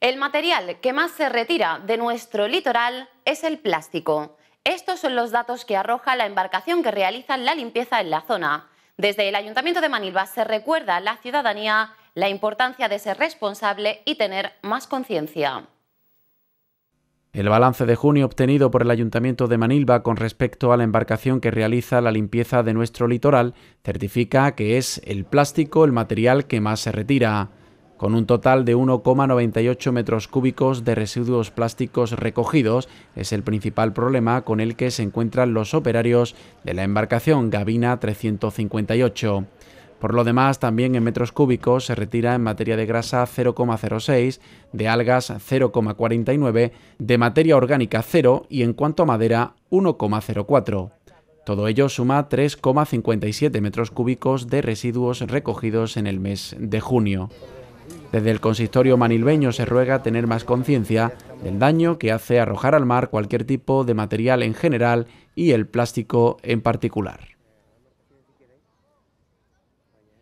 El material que más se retira de nuestro litoral es el plástico. Estos son los datos que arroja la embarcación que realiza la limpieza en la zona. Desde el Ayuntamiento de Manilva se recuerda a la ciudadanía la importancia de ser responsable y tener más conciencia. El balance de junio obtenido por el Ayuntamiento de Manilva con respecto a la embarcación que realiza la limpieza de nuestro litoral certifica que es el plástico el material que más se retira con un total de 1,98 metros cúbicos de residuos plásticos recogidos, es el principal problema con el que se encuentran los operarios de la embarcación Gavina 358. Por lo demás, también en metros cúbicos se retira en materia de grasa 0,06, de algas 0,49, de materia orgánica 0 y en cuanto a madera 1,04. Todo ello suma 3,57 metros cúbicos de residuos recogidos en el mes de junio. Desde el consistorio manilbeño se ruega tener más conciencia del daño que hace arrojar al mar cualquier tipo de material en general y el plástico en particular.